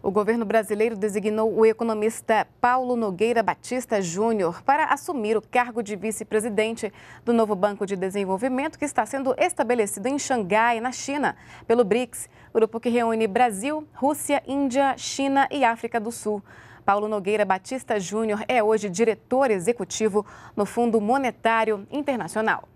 O governo brasileiro designou o economista Paulo Nogueira Batista Júnior para assumir o cargo de vice-presidente do novo Banco de Desenvolvimento que está sendo estabelecido em Xangai, na China, pelo BRICS, grupo que reúne Brasil, Rússia, Índia, China e África do Sul. Paulo Nogueira Batista Júnior é hoje diretor executivo no Fundo Monetário Internacional.